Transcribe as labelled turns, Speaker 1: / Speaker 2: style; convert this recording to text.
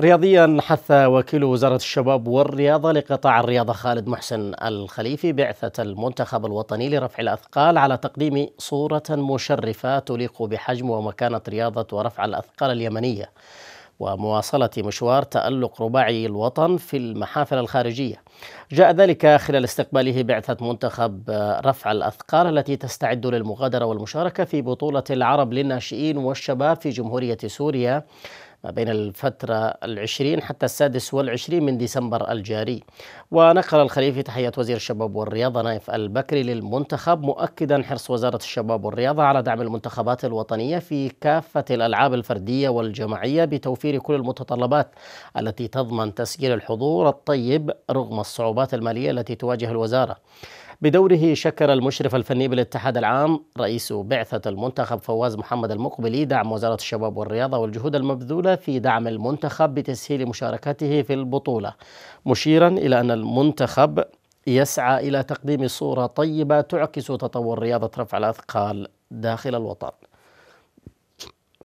Speaker 1: رياضيا حث وكيل وزارة الشباب والرياضة لقطاع الرياضة خالد محسن الخليفي بعثة المنتخب الوطني لرفع الأثقال على تقديم صورة مشرفة تليق بحجم ومكانة رياضة ورفع الأثقال اليمنية ومواصلة مشوار تألق رباعي الوطن في المحافل الخارجية جاء ذلك خلال استقباله بعثة منتخب رفع الأثقال التي تستعد للمغادرة والمشاركة في بطولة العرب للناشئين والشباب في جمهورية سوريا بين الفترة العشرين حتى السادس والعشرين من ديسمبر الجاري ونقل الخليفي تحية وزير الشباب والرياضة نايف البكري للمنتخب مؤكدا حرص وزارة الشباب والرياضة على دعم المنتخبات الوطنية في كافة الألعاب الفردية والجماعية بتوفير كل المتطلبات التي تضمن تسجيل الحضور الطيب رغم الصعوبات المالية التي تواجه الوزارة بدوره شكر المشرف الفني بالاتحاد العام رئيس بعثة المنتخب فواز محمد المقبلي دعم وزارة الشباب والرياضة والجهود المبذولة في دعم المنتخب بتسهيل مشاركته في البطولة مشيرا إلى أن المنتخب يسعى إلى تقديم صورة طيبة تعكس تطور رياضة رفع الأثقال داخل الوطن